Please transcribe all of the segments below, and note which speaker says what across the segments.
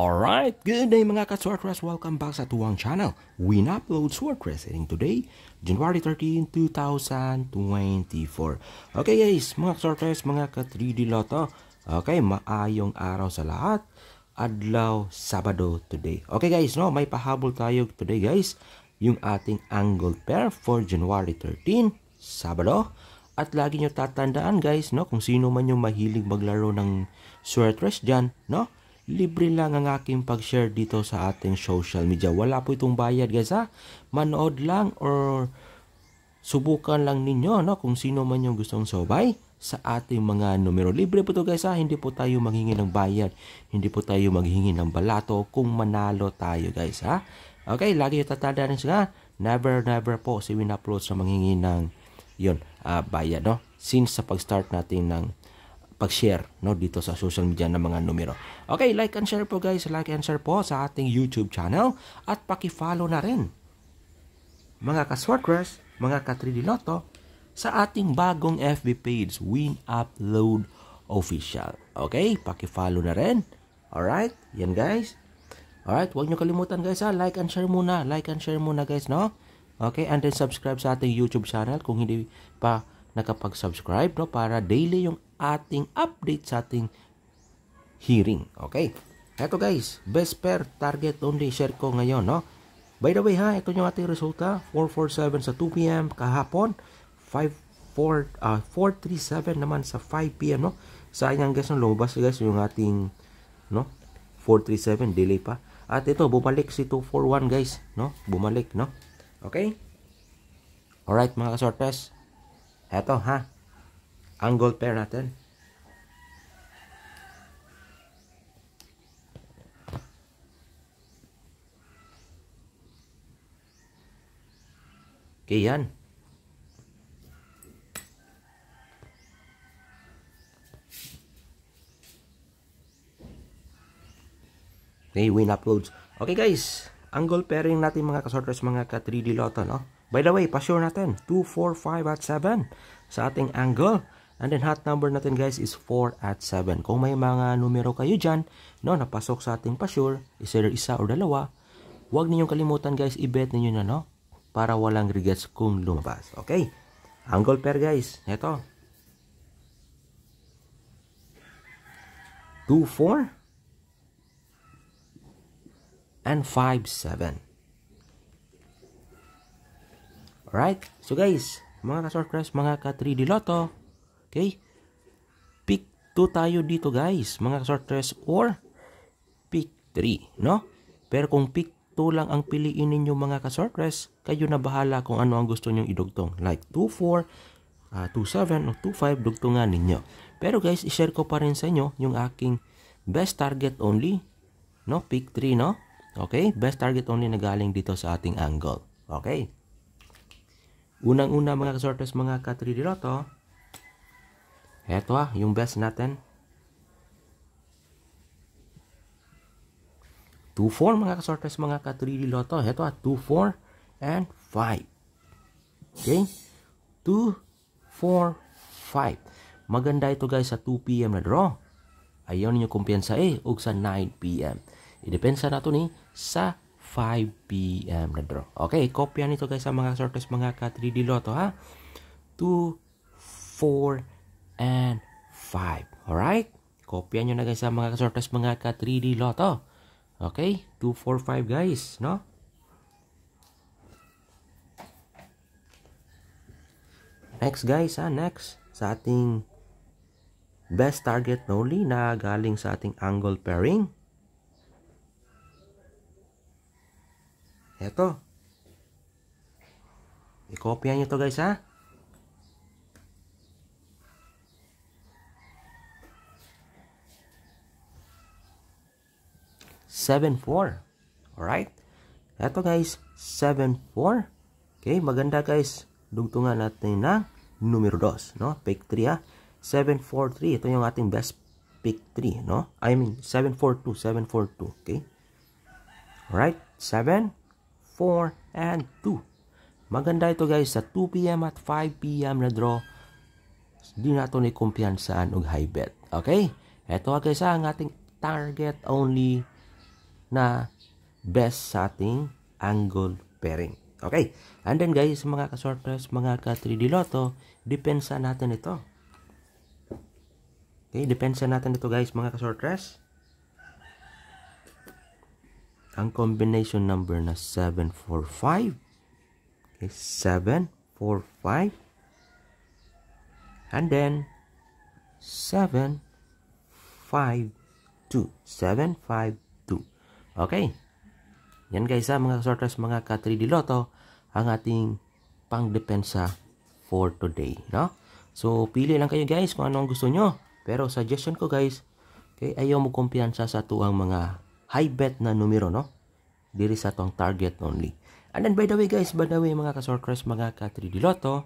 Speaker 1: Alright, good day mga ka-Swordcrest! Welcome back sa Tuwang Channel. We upload Swordcrest and today, January 13, 2024. Okay guys, mga ka-Swordcrest, mga ka-3D Lotto. Okay, maayong araw sa lahat. Adlaw, Sabado today. Okay guys, no, may pahabol tayo today guys. Yung ating angle pair for January 13, Sabado. At lagi nyo tatandaan guys, no, kung sino man yung mahilig maglaro ng Swordcrest dyan, no? libre lang ang aking pag-share dito sa ating social media. Wala po itong bayad guys ha. Manood lang or subukan lang ninyo no, kung sino man yung gustong sobay sa ating mga numero. Libre po to guys ha, hindi po tayo maghingi ng bayad, hindi po tayo maghingi ng balato kung manalo tayo guys ha. Okay, lagi tatandaan sa never never po si Win Uploads na manghingi ng yon uh, ah, bayad no. Since sa pag-start natin ng pag-share no dito sa social media ng mga numero. Okay, like and share po guys, like and share po sa ating YouTube channel at paki-follow na rin. Mga ka-swordcrush, mga ka-tridiloto, sa ating bagong FB page, Win Upload Official. Okay, paki-follow na rin. All right? yan guys. All right, huwag niyo kalimutan guys ha, like and share muna, like and share muna guys no. Okay, and then subscribe sa ating YouTube channel kung hindi pa nakapag-subscribe no para daily yung ating update sa ating hearing. Okay? Eto guys, best pair, target only, share ko ngayon, no? By the way ha, ito yung ating resulta, 447 sa 2pm kahapon, 5.4, uh, 437 naman sa 5pm, no? Sayang guys, ang lumabas guys yung ating, no? 437, delay pa. At ito, bumalik si 241 guys, no? Bumalik, no? Okay? All right, mga ka kasortes, eto ha, angle pair natin. Okay, yan. Okay, win uploads. Okay guys, angle pairing natin mga kasorters, mga ka-3D lotto, no? By the way, pa-sure natin, 2, 4, 5 at 7 sa ating angle. And then hot number natin guys is 4 at 7. Kung may mga numero kayo dyan, no, napasok sa ating pasure, isa, isa or dalawa, huwag ninyong kalimutan guys, i-bet ninyo na no, para walang regrets kung lumabas. Okay? Angle pair guys, ito. 2, 4 and 5, 7. Alright? So guys, mga ka-surprise, mga ka-3D Lotto, Okay? Pick 2 tayo dito guys, mga sorters or pick 3, no? Pero kung pick 2 lang ang piliin ninyo mga ka kasortres, kayo na bahala kung ano ang gusto nyong idugtong. Like 2-4, uh, 2-7, o 2-5, dugtungan ninyo. Pero guys, ishare ko pa rin sa inyo yung aking best target only, no? Pick 3, no? Okay? Best target only na galing dito sa ating angle. Okay? Unang-una mga ka kasortes mga ka-3 diloto, Eto ah, yung best natin. 2-4 mga kasortes, mga ka-3D Lotto. Eto ah, 2-4 and 5. Okay? 2, 4, 5. Maganda ito guys sa 2pm na draw. Ayaw ninyo kumpiyansa eh, o sa 9pm. Idepensa na ito ni sa 5pm na draw. Okay, kopya nito guys sa mga sortes mga ka 3D Lotto ha. 2, 4, and 5. Alright? Kopya nyo na guys ang ah, mga kasortes mga ka 3D Lotto. Okay? 2, 4, 5 guys. No? Next guys ha, ah, next sa ating best target only na galing sa ating angle pairing. Eto. I-copy nyo to guys ha. Ah. 7.4. Alright? Ito guys, 7.4. Okay, maganda guys. Dugtungan natin ng numero 2, no? Pick 3 ha. 7.4.3. Ito yung ating best pick 3, no? I mean, 7.4.2, 7.4.2. Okay? Alright? 7, 4, and 2. Maganda ito guys sa 2pm at 5pm na draw. Di na ito ni kumpiyansaan og high bet. Okay? Ito guys ah, ang ating target only na best sa ating angle pairing. Okay. And then guys, mga ka kasorters, mga ka-3D Lotto, depensa natin ito. Okay, depensa natin ito guys, mga ka kasorters. Ang combination number na 745. Okay, 745. And then, 752. 752. Okay. Yan guys ha, mga sorters, mga ka-3D Lotto, ang ating pang-depensa for today. No? So, pili lang kayo guys kung ano ang gusto nyo. Pero suggestion ko guys, okay, ayaw mo kumpiyansa sa tuang mga high bet na numero, no? Diri sa tuang target only. And then by the way guys, by the way mga ka-sorters, mga ka-3D Lotto,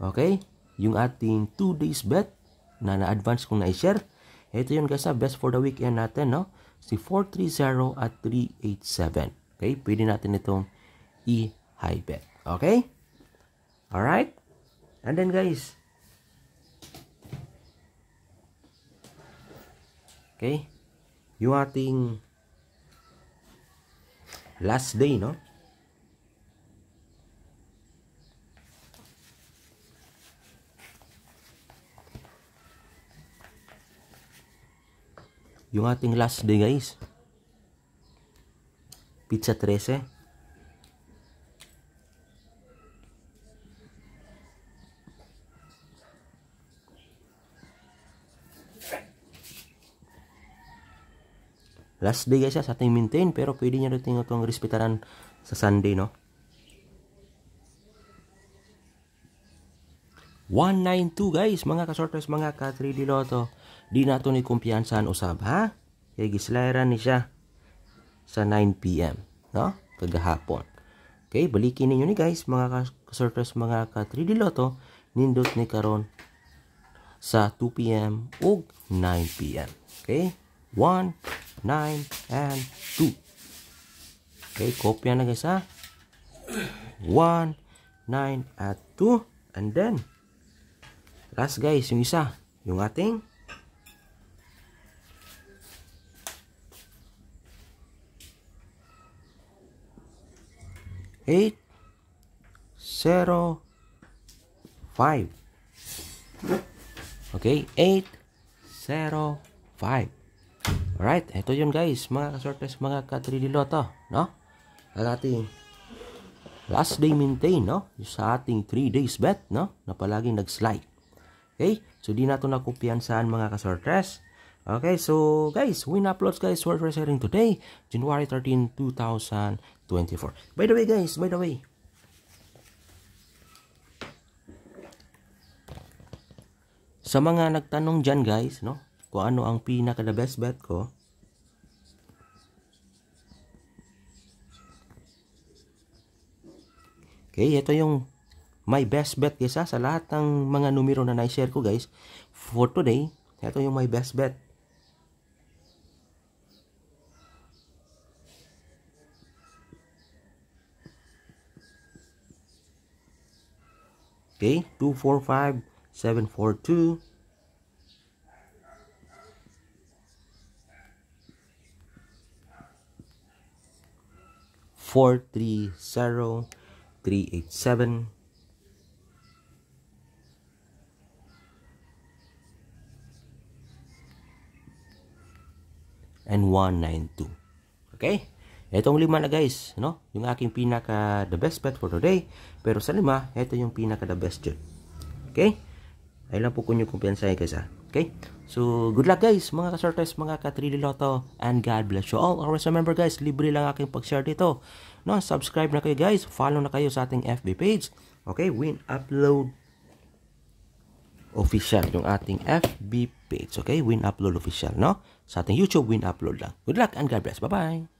Speaker 1: okay, yung ating 2 days bet na na-advance kong na-share, ito yun guys, ah, best for the weekend natin, no? Si 430 at 387. Okay, pwede natin itong i-high bet. Okay? Alright? And then guys, okay, yung ating last day, no? yung ating last day guys pizza 13 last day guys ah, sa ating maintain pero pwede nyo rin itong respetaran sa Sunday no 192 guys, mga kasorters, mga ka 3D Lotto. Di nato ni kumpiyansan usab ha. Kay gislayan ni siya sa 9 PM, no? Kagahapon. Okay, balikin ninyo ni guys, mga kasorters, mga ka 3D Lotto, nindot ni karon sa 2 PM ug 9 PM. Okay? 1 9 and 2. Okay, kopya na guys ha. 1 9 at 2 and then Last guys, yung isa, yung ating eight zero five. Okay, eight zero five. Alright, ito yun guys, mga kasortes, mga ka-3D Lotto, no? Ang ating last day maintain, no? Sa ating 3 days bet, no? Na palaging nag-slide. Okay? So, di nato nakopyan saan mga kasortres. Okay, so guys, win uploads guys, what sharing today, January 13, 2024. By the way guys, by the way, sa mga nagtanong dyan guys, no, kung ano ang pinaka the best bet ko, Okay, ito yung my best bet isa sa lahat ng mga numero na na-share ko guys for today ito yung my best bet okay 245742 430387 and 192. Okay? Itong lima na guys, no? Yung aking pinaka the best bet for today. Pero sa lima, ito yung pinaka the best dyan. Okay? Ay lang po kunyo kumpiyansahin guys ha. Okay? So, good luck guys, mga ka sortes mga ka 3 and God bless you all. Always remember guys, libre lang aking pag-share dito. No, subscribe na kayo guys, follow na kayo sa ating FB page. Okay, win upload official yung ating FB page. Okay? Win Upload Official, no? Sa ating YouTube, Win Upload lang. Good luck and God bless. Bye-bye!